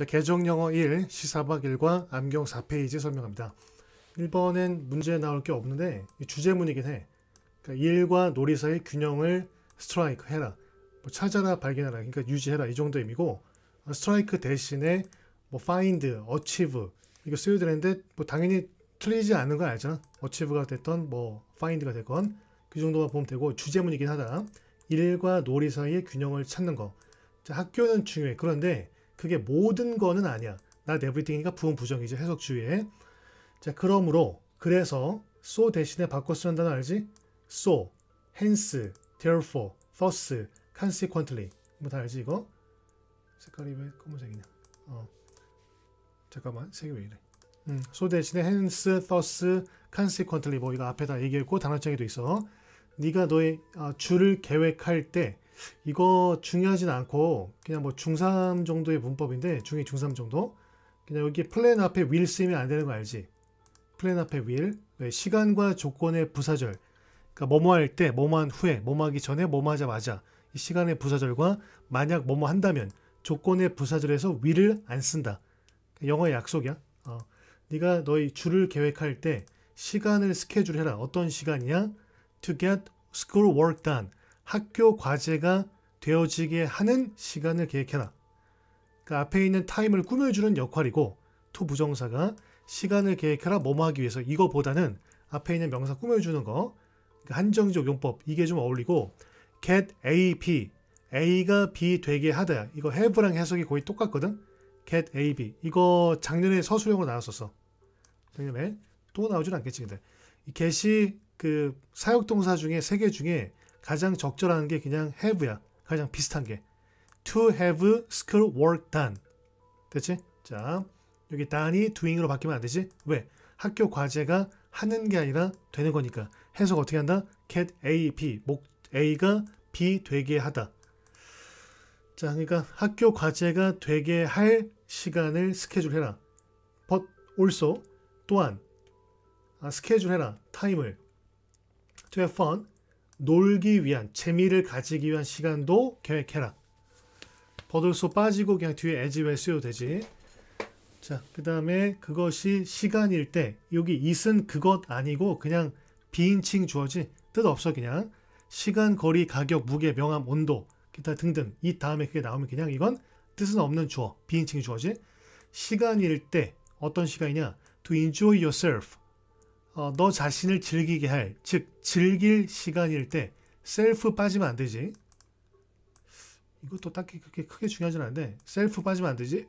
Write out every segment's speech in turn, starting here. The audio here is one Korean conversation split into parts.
자, 개정 영어 1, 시사박 1과 암경 4페이지 설명합니다. 1번엔 문제 나올 게 없는데 주제문이긴 해. 그러니까 일과 놀이 사의 균형을 스트라이크 해라. 뭐 찾아라, 발견하라. 그러니까 유지해라. 이 정도 의미고 아, 스트라이크 대신에 뭐 find, a c 이거 쓰여야 되는데 뭐 당연히 틀리지 않는 거 알잖아. a c h 가 됐던 뭐 f i n 가 됐건 그 정도만 보면 되고 주제문이긴 하다. 일과 놀이 사의 균형을 찾는 거. 자, 학교는 중요해. 그런데 그게 모든 거는 아니야. not e v 이니까 부분 부정이지 해석주의에. 자 그러므로 그래서 so 대신에 바꿔 쓰는 단어 알지? so, hence, therefore, thus, consequently 뭐 다 알지 이거? 색깔이 왜 검은색이냐? 어. 잠깐만 색이 왜 이래? 음, so 대신에 hence, thus, consequently 뭐 이거 앞에 다 얘기했고 단어장에도 있어. 네가 너의 아, 줄을 계획할 때 이거 중요하진 않고 그냥 뭐 중3 정도의 문법인데 중2 중3 정도 그냥 여기 플랜 앞에 will 쓰면 안 되는 거 알지? 플랜 앞에 will 네, 시간과 조건의 부사절 그러니까 뭐뭐 할때 뭐뭐 한 후에 뭐뭐 하기 전에 뭐뭐 하자마자 이 시간의 부사절과 만약 뭐뭐 한다면 조건의 부사절에서 will을 안 쓴다 영어의 약속이야 어. 네가 너희 줄을 계획할 때 시간을 스케줄해라 어떤 시간이야? to get school work done 학교 과제가 되어지게 하는 시간을 계획해라. 그 앞에 있는 타임을 꾸며주는 역할이고 to 부정사가 시간을 계획해라 뭐뭐 하기 위해서 이거보다는 앞에 있는 명사 꾸며주는 거 그러니까 한정적 용법 이게 좀 어울리고 get A, B A가 B 되게 하다 이거 have랑 해석이 거의 똑같거든 get A, B 이거 작년에 서술형으로 나왔었어 작년에 또 나오진 않겠지 근데 이 get이 그 사역동사 중에 세 개 중에 가장 적절한 게 그냥 have야. 가장 비슷한 게. to have s c h o o l work done. 됐지? 자, 여기 done이 doing으로 바뀌면 안 되지? 왜? 학교 과제가 하는 게 아니라 되는 거니까. 해석 어떻게 한다? get A, B. 목, A가 B 되게 하다. 자, 그러니까 학교 과제가 되게 할 시간을 스케줄해라. but also 또한 아, 스케줄해라. 타임을 to have fun 놀기 위한 재미를 가지기 위한 시간도 계획해라. 버들소 빠지고 그냥 뒤에 애지웰 쓰여도 되지 자, 그 다음에 그것이 시간일 때 여기 이은 그것 아니고 그냥 비인칭 주어지 뜻 없어 그냥 시간, 거리, 가격, 무게, 명암, 온도 기타 등등 이 다음에 그게 나오면 그냥 이건 뜻은 없는 주어 비인칭 주어지 시간일 때 어떤 시간이냐 to enjoy yourself 어, 너 자신을 즐기게 할, 즉 즐길 시간일 때 셀프 빠지면 안 되지. 이것도 딱히 그렇게 크게 중요하진 않은데 셀프 빠지면 안 되지.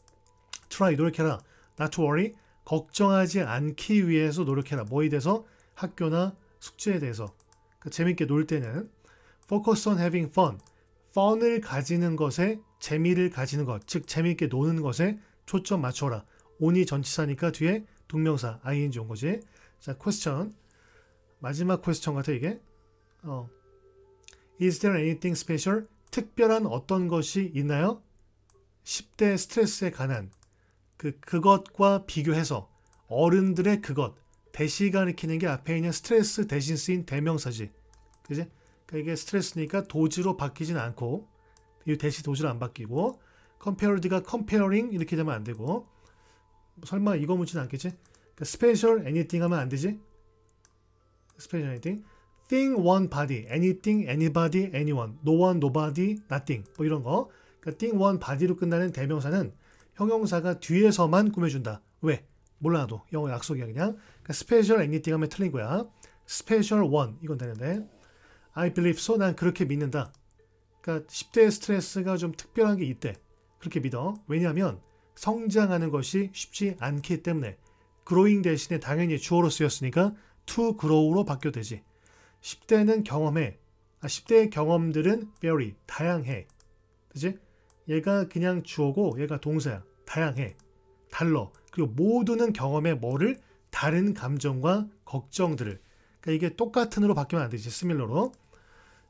try 노력해라. not to worry 걱정하지 않기 위해서 노력해라. 뭐에 대해서? 학교나 숙제에 대해서. 그러니까 재밌게 놀 때는 focus on having fun. fun을 가지는 것에 재미를 가지는 것, 즉 재미있게 노는 것에 초점 맞춰라. 온이 전치사니까 뒤에 동명사 ing 온 거지. 자, q u e 마지막 q u e 같아 이게. 어. Is there anything special? 특별한 어떤 것이 있나요? 10대 스트레스에 관한 그 그것과 비교해서 어른들의 그것 대시가 가리키는 게 앞에 있는 스트레스 대신 쓰인 대명사지. 그지? 그러니까 이게 스트레스니까 도지로 바뀌진 않고 이 대시 도지로 안 바뀌고 compared가 comparing 이렇게 되면 안 되고 설마 이거 묻진 않겠지? 그러니까 스페셜 애니띵 하면 안 되지? 스페셜 애니띵 thing one body anything anybody anyone no one nobody nothing 뭐 이런 거 그러니까 thing one body로 끝나는 대명사는 형용사가 뒤에서만 꾸며준다 왜? 몰라도 영어 약속이야 그냥 그러니까 스페셜 애니띵 하면 틀린 거야 스페셜 원 이건 되는데 I believe so 난 그렇게 믿는다 그러니까 10대의 스트레스가 좀 특별한 게 있대 그렇게 믿어 왜냐하면 성장하는 것이 쉽지 않기 때문에 growing 대신에 당연히 주어로 쓰였으니까 to grow로 바뀌어되지. 10대는 경험해. 아, 10대의 경험들은 very, 다양해. 그지? 얘가 그냥 주어고 얘가 동사야. 다양해. 달러. 그리고 모두는 경험의 뭐를? 다른 감정과 걱정들을. 그러니까 이게 똑같은으로 바뀌면 안 되지. 스밀러로.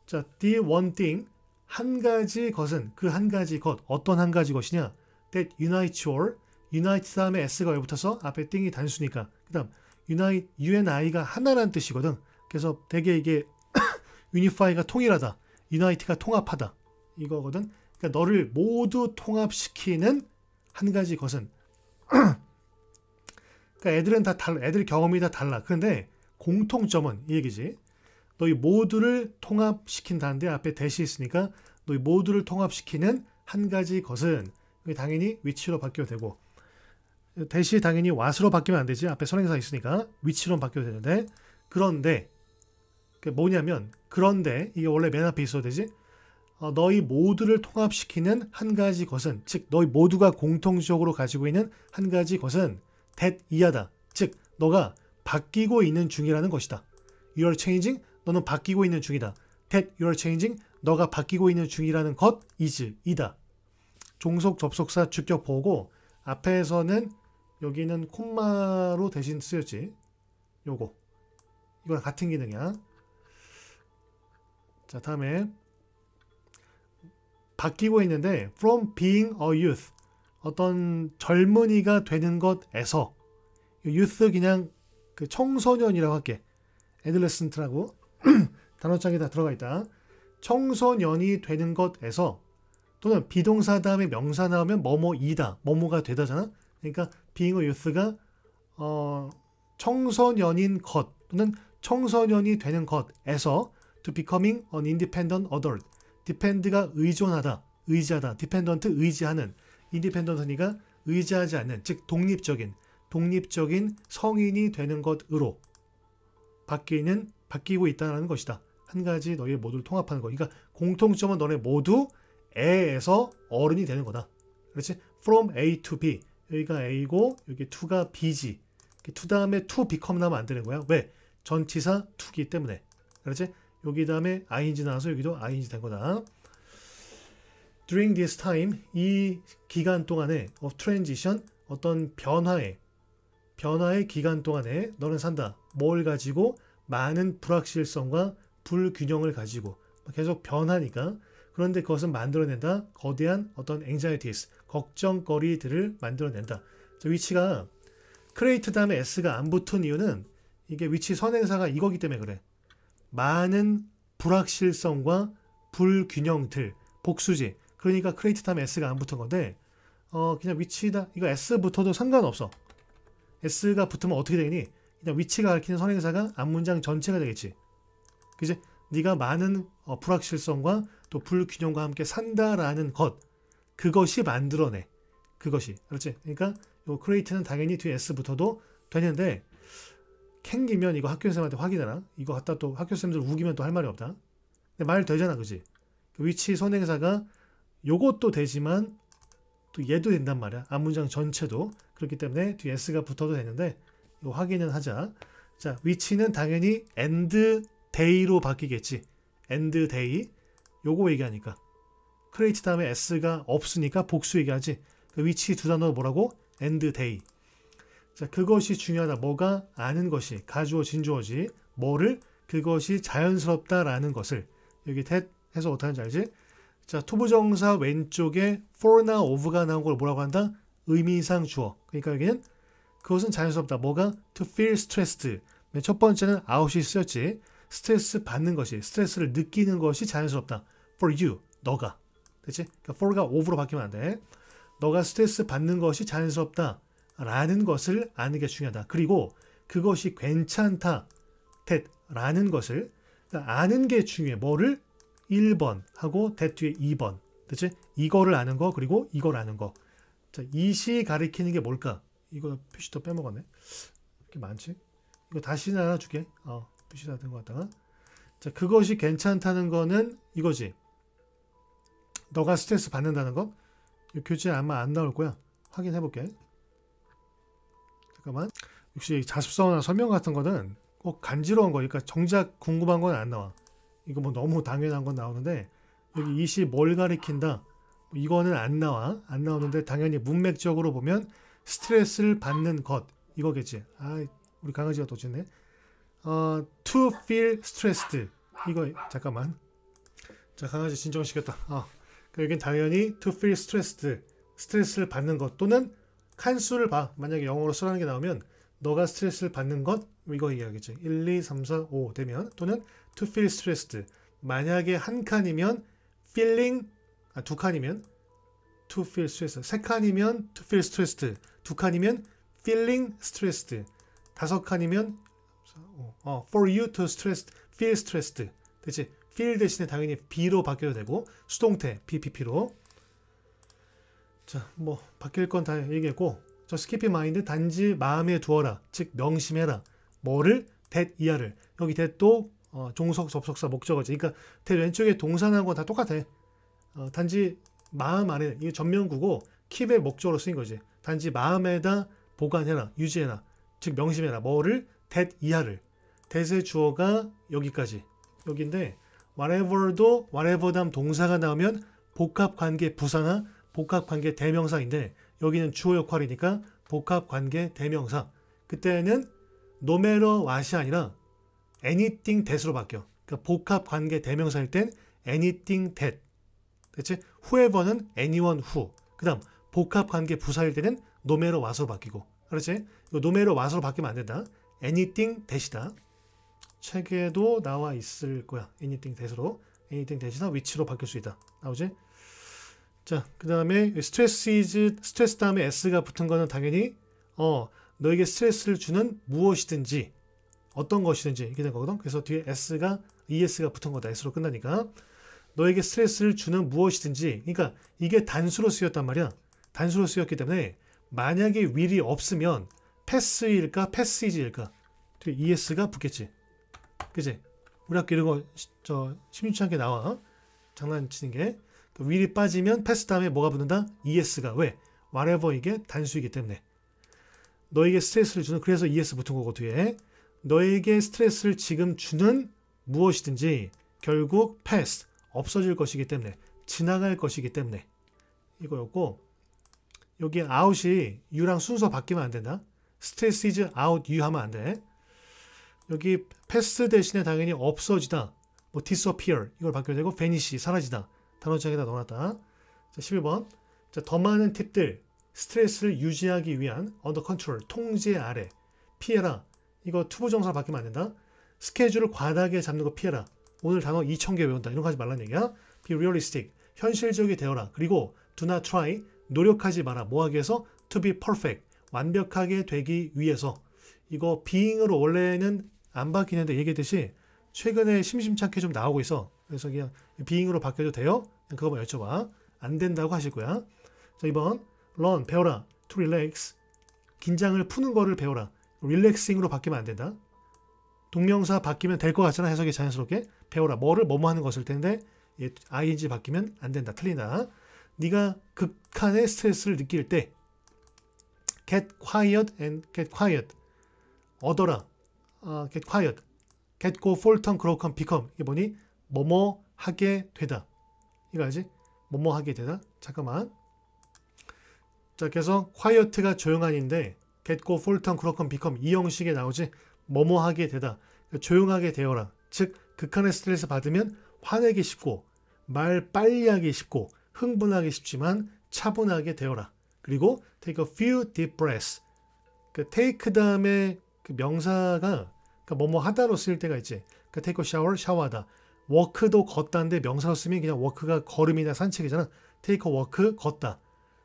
자, the one thing. 한 가지 것은 그 한 가지 것. 어떤 한 가지 것이냐? that unites y o u u n i t e 다음에 s가 여기 붙어서 앞에 띵이 단수니까 그다음 unite u n i가 하나란 뜻이거든. 그래서 대개 이게 unify가 통일하다, unite가 통합하다 이거거든. 그러니까 너를 모두 통합시키는 한 가지 것은 그러니까 애들은 다 달라, 애들 경험이 다 달라. 그런데 공통점은 이 얘기지. 너희 모두를 통합시킨다는데 앞에 대시 있으니까 너희 모두를 통합시키는 한 가지 것은 당연히 위치로 바뀌어도 되고 대시 당연히 왓으로 바뀌면 안 되지 앞에 선행사 있으니까 위치로 바뀌어도 되는데 그런데 그 뭐냐면 그런데 이게 원래 맨 앞에 있어야 되지 어, 너희 모두를 통합시키는 한 가지 것은 즉 너희 모두가 공통적으로 가지고 있는 한 가지 것은 t 이하다 즉 너가 바뀌고 있는 중이라는 것이다 You are changing 너는 바뀌고 있는 중이다 t you are changing 너가 바뀌고 있는 중이라는 것 is 이다 종속 접속사 직접 보고 앞에서는 여기는 콤마로 대신 쓰였지. 요거. 이거 같은 기능이야. 자, 다음에 바뀌고 있는데 from being a youth 어떤 젊은이가 되는 것에서 youth 그냥 그 청소년이라고 할게. adolescent라고 단어장에 다 들어가 있다. 청소년이 되는 것에서 또는 비동사 다음에 명사 나오면 뭐뭐이다, 뭐뭐가 되다잖아. 그러니까 being a youth가 어, 청소년인 것 또는 청소년이 되는 것에서 to becoming an independent adult, depend가 의존하다, 의지하다, dependent 의지하는, independent니까 의지하지 않는, 즉 독립적인, 독립적인 성인이 되는 것으로 바뀌는 바뀌고 있다는 것이다. 한 가지 너희 모두를 통합하는 거. 그러니까 공통점은 너네 모두 애에서 어른이 되는 거다. 그렇지? From A to B. 여기가 A고 여기 t 가 B지. t 다음에 to become 나면 안 되는 거야. 왜? 전치사 t 기 때문에. 그렇지? 여기 다음에 ing 나와서 여기도 ing 된 거다. During this time, 이 기간 동안에 of transition, 어떤 변화에 변화의 기간 동안에 너는 산다. 뭘 가지고? 많은 불확실성과 불균형을 가지고 계속 변하니까 그런데 그것은 만들어낸다. 거대한 어떤 a n x i e t 걱정거리들을 만들어낸다. 저 위치가 크레이트 다음에 S가 안 붙은 이유는 이게 위치 선행사가 이거기 때문에 그래. 많은 불확실성과 불균형들, 복수지. 그러니까 크레이트 다음에 S가 안 붙은 건데 어 그냥 위치다. 이거 S 붙어도 상관없어. S가 붙으면 어떻게 되니? 그냥 위치가 가리키는 선행사가 앞문장 전체가 되겠지. 그지? 네가 많은 어, 불확실성과 또 불균형과 함께 산다라는 것 그것이 만들어내 그것이 그렇지 그러니까 요 크레이트는 당연히 뒤에 s 부터도 되는데 캥기면 이거 학교 선생님한테 확인해라 이거 갖다 또 학교 선생님들 우기면 또 할 말이 없다 근데 말 되잖아 그지 그 위치 선행사가 요것도 되지만 또 얘도 된단 말이야 앞문장 전체도 그렇기 때문에 뒤에 s가 붙어도 되는데 이거 확인은 하자 자 위치는 당연히 end day로 바뀌겠지 end day 요거 얘기하니까 크레이트 다음에 s가 없으니까 복수 얘기하지 그 위치 두 단어 뭐라고? end day 자 그것이 중요하다 뭐가 아는 것이 가주어 진주어지 뭐를 그것이 자연스럽다라는 것을 여기 that 해서 어떻게 하는지 알지? 자 투부정사 왼쪽에 for나 of가 나온 걸 뭐라고 한다? 의미상 주어 그러니까 여기는 그것은 자연스럽다 뭐가? to feel stressed 첫 번째는 아웃이 쓰였지 스트레스 받는 것이 스트레스를 느끼는 것이 자연스럽다 for you 너가 됐지? 그러니까 for가 of로 바뀌면 안 돼. 너가 스트레스 받는 것이 자연스럽다 라는 것을 아는 게 중요하다. 그리고 그것이 괜찮다 that 라는 것을 그러니까 아는 게 중요해. 뭐를? 1번 하고 that 뒤에 2번 됐지? 이거를 아는 거 그리고 이걸 아는 거. 자, 이시 가리키는 게 뭘까? 이거 표시 더 빼먹었네. 이렇게 많지? 이거 다시 하나 주게 어, 표시 다된것 같다가. 자, 그것이 괜찮다는 거는 이거지. 너가 스트레스 받는다는 거? 교재 아마 안 나올 거야. 확인해 볼게. 잠깐만. 역시 자습서나 설명 같은 거는 꼭 간지러운 거니까 그러니까 정작 궁금한 건 안 나와. 이거 뭐 너무 당연한 건 나오는데 여기 이 시 뭘 가리킨다. 뭐 이거는 안 나와. 안 나오는데 당연히 문맥적으로 보면 스트레스를 받는 것 이거겠지. 아, 우리 강아지가 또 짖네. 어, to feel stressed. 이거 잠깐만. 자, 강아지 진정시켰다. 어. 여긴 당연히 to feel stressed, 스트레스를 받는 것 또는 칸수를 봐. 만약에 영어로 쓰라는 게 나오면 너가 스트레스를 받는 것 이거 이야기지. 1, 2, 3, 4, 5 되면 또는 to feel stressed. 만약에 한 칸이면 feeling 아, 두 칸이면 to feel stressed. 세 칸이면 to feel stressed. 두 칸이면 feeling stressed. 다섯 칸이면 어, for you to stress, feel stressed. 됐지? 필 대신에 당연히 B로 바뀌어도 되고 수동태 PPP로 자 뭐 바뀔 건 다 얘기했고 저 스키피 마인드 단지 마음에 두어라 즉 명심해라 뭐를 대 이하를 여기 대또 어, 종속 접속사 목적어지 그러니까 대 왼쪽에 동사나고다 똑같아 어, 단지 마음 안에 이게 전면구고 킵의 목적으로 쓰인 거지 단지 마음에다 보관해라 유지해라 즉 명심해라 뭐를 대 이하를 대세 주어가 여기까지 여기인데 whatever도 whatever 다음 동사가 나오면 복합관계 부사나 복합관계 대명사인데 여기는 주어 역할이니까 복합관계 대명사 그때는 no matter what이 아니라 anything that으로 바뀌어 그러니까 복합관계 대명사일 땐 anything that 그치? whoever는 anyone who 그 다음 복합관계 부사일 때는 no matter what으로 바뀌고 그렇지? no matter what으로 바뀌면 안 된다 anything that이다 책에도 나와 있을 거야. anything 대수로 anything 대시나 위치로 바뀔 수 있다. 나오지? 자, 그 다음에 스트레스 is 스트레스 다음에 s가 붙은 거는 당연히 어 너에게 스트레스를 주는 무엇이든지 어떤 것이든지 이렇게 된 거거든. 그래서 뒤에 s가 es가 붙은 거다. s로 끝나니까 너에게 스트레스를 주는 무엇이든지. 그러니까 이게 단수로 쓰였단 말이야. 단수로 쓰였기 때문에 만약에 will이 없으면 p a s s 일까 pass 이지일까 뒤에 es가 붙겠지. 그지? 우리 학교 이런 거저 심심치 않게 나와 어? 장난치는 게그 위리 빠지면 패스 다음에 뭐가 붙는다? es가 왜? whatever 이게 단수이기 때문에 너에게 스트레스를 주는 그래서 es 붙은 거고 뒤에 너에게 스트레스를 지금 주는 무엇이든지 결국 패스 없어질 것이기 때문에 지나갈 것이기 때문에 이거였고 여기 아웃이 유랑 순서 바뀌면 안 된다. 스트레스 이즈 아웃 유 하면 안 돼. 여기 패스 대신에 당연히 없어지다. 뭐 disappear 이걸 바뀌어야 되고 vanish 사라지다. 단어장에다 넣어놨다. 자, 11번. 자, 더 많은 팁들. 스트레스를 유지하기 위한 under control 통제 아래. 피해라. 이거 투부 정사 바뀌면 안 된다. 스케줄을 과다하게 잡는 거 피해라. 오늘 단어 2,000개 외운다. 이런 거 하지 말라는 얘기야. Be realistic. 현실적이 되어라. 그리고 do not try. 노력하지 마라. 뭐 하기 위해서? To be perfect. 완벽하게 되기 위해서. 이거 being으로 원래는 안 바뀌는데 얘기했듯이 최근에 심심찮게 좀 나오고 있어. 그래서 그냥 비잉으로 바뀌어도 돼요? 그거만 여쭤봐. 안 된다고 하실 거야. 자, 이번 learn 배워라. to relax 긴장을 푸는 거를 배워라. 릴렉싱으로 바뀌면 안 된다. 동명사 바뀌면 될 것 같잖아. 해석이 자연스럽게 배워라. 뭐를 뭐뭐 하는 것일 텐데 얘 ing 바뀌면 안 된다. 틀리다. 네가 극한의 스트레스를 느낄 때 get quiet and get quiet 얻어라. 어, get quiet, get go, falter, grow, come, become 이게 뭐니? 뭐뭐 하게 되다 이거 알지? 뭐뭐 하게 되다 잠깐만 자 그래서 quiet가 조용한인데 get go, falter, grow, come, become 이 형식에 나오지 뭐뭐 하게 되다 그러니까 조용하게 되어라 즉 극한의 스트레스 받으면 화내기 쉽고 말 빨리 하기 쉽고 흥분하기 쉽지만 차분하게 되어라. 그리고 take a few deep breaths. 그 take 다음에 그 명사가 그러니까 뭐뭐 하다로 쓸 때가 있지. 그러니까 take a shower, 샤워하다. 워크도 걷다인데 명사로 쓰면 그냥 워크가 걸음이나 산책이잖아. take a walk, 걷다.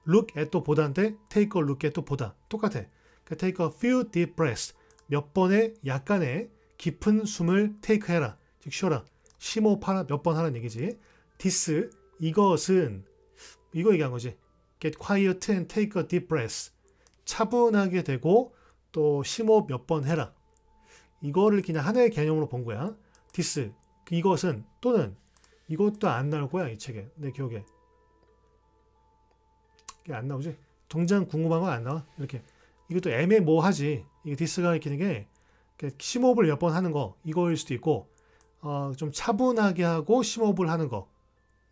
look at 또 보다인데 take a look at 또 보다. 똑같아. 그러니까 take a few deep breaths. 몇 번의 약간의 깊은 숨을 take 해라. 즉 쉬어라. 심호흡하라 몇 번 하는 얘기지. this 이것은 이거 얘기한 거지. get quiet and take a deep breath. 차분하게 되고 또 심호흡 몇 번 해라. 이거를 그냥 하나의 개념으로 본 거야. 디스 이것은 또는 이것도 안 나올 거야 이 책에 내 기억에 이게 안 나오지 동장 궁금한 건 안 나와 이렇게 이것도 애매모호하지 이게 디스가 뭐 이렇게 게 심호흡을 몇 번 하는 거 이거일 수도 있고 어, 좀 차분하게 하고 심호흡을 하는 거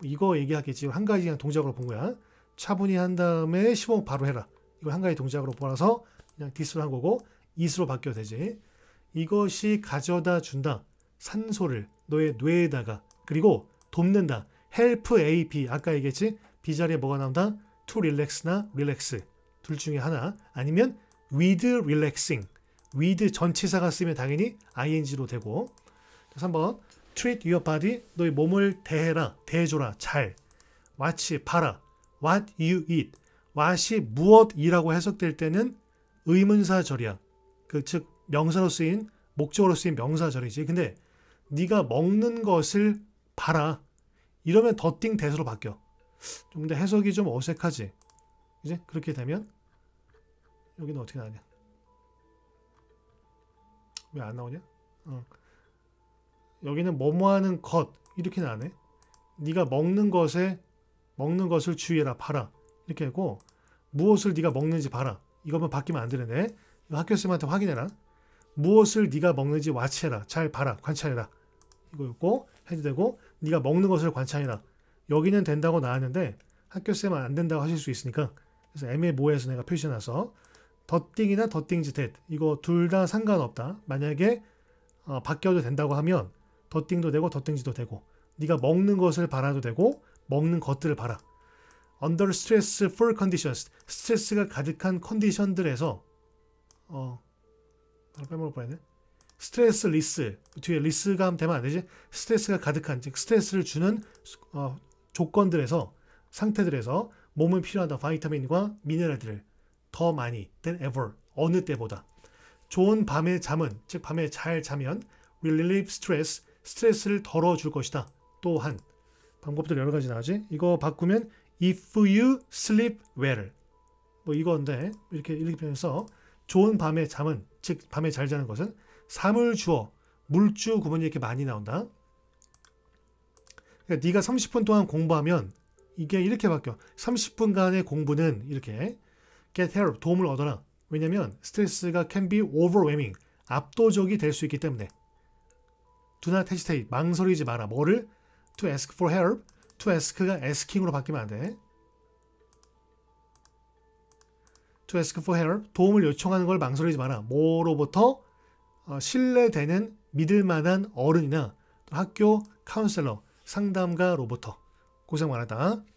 이거 얘기하기 지금 한 가지 그냥 동작으로 본 거야 차분히 한 다음에 심호흡 바로 해라 이거한 가지 동작으로 보아서 그냥 디스로 한 거고 이스로 바뀌어 되지 이것이 가져다 준다. 산소를 너의 뇌에다가 그리고 돕는다. 헬프 l p AP 아까 얘기했지? B 자리에 뭐가 나온다? 투릴렉스나 릴렉스 둘 중에 하나 아니면 위드 릴렉싱 위드 전치사가 쓰면 당연히 ing로 되고 그래서 한번 treat your body 너의 몸을 대해라 대해줘라 잘 마치 봐라 what you eat what이 무엇이라고 해석될 때는 의문사 절이야 그즉 명사로 쓰인 목적으로 쓰인 명사절이지. 근데 네가 먹는 것을 봐라. 이러면 더 띵 대서로 바뀌어. 좀 근데 해석이 좀 어색하지. 이제 그렇게 되면 여기는 어떻게 나냐? 왜 안 나오냐? 어. 여기는 뭐뭐 하는 것이렇게나안 해. 네가 먹는 것에 먹는 것을 주의해라 봐라 이렇게 하고 무엇을 네가 먹는지 봐라 이것만 바뀌면 안 되는데 학교 쌤한테 확인해라. 무엇을 네가 먹는지 와치해라. 잘 봐라. 관찰해라. 이거였고 해도 되고 네가 먹는 것을 관찰해라. 여기는 된다고 나왔는데 학교쌤은 안 된다고 하실 수 있으니까 그래서 애매모에서 내가 표시해놔서 더띵이나 더띵지 대 이거 둘 다 상관없다. 만약에 어, 바뀌어도 된다고 하면 더띵도 되고 더띵지도 되고 네가 먹는 것을 바라도 되고 먹는 것들을 바라. Under stress for conditions 스트레스가 가득한 컨디션들에서 어, 하나 빼먹을 뻔했네. 스트레스 리스 뒤에 리스가 되면 안 되지 스트레스가 가득한 즉 스트레스를 주는 어, 조건들에서 상태들에서 몸은 필요하다 바이타민과 미네랄들을 더 많이 than ever 어느 때보다 좋은 밤의 잠은 즉 밤에 잘 자면 relieve stress 스트레스를 덜어줄 것이다 또한 방법들 여러 가지 나지 이거 바꾸면 if you sleep well 뭐 이건데 이렇게 이렇게 서 좋은 밤의 잠은 즉 밤에 잘 자는 것은 사물 주어 물주 구분이 이렇게 많이 나온다. 그러니까 네가 30분 동안 공부하면 이게 이렇게 바뀌어. 30분간의 공부는 이렇게 get help 도움을 얻어라. 왜냐면 스트레스가 can be overwhelming 압도적이 될 수 있기 때문에 do not hesitate 망설이지 마라. 뭐를 to ask for help to ask가 asking으로 바뀌면 안 돼. to ask for help, 도움을 요청하는 걸 망설이지 마라. 뭐로부터 어, 신뢰되는 믿을 만한 어른이나 학교 카운셀러, 상담가로부터 고생 많았다.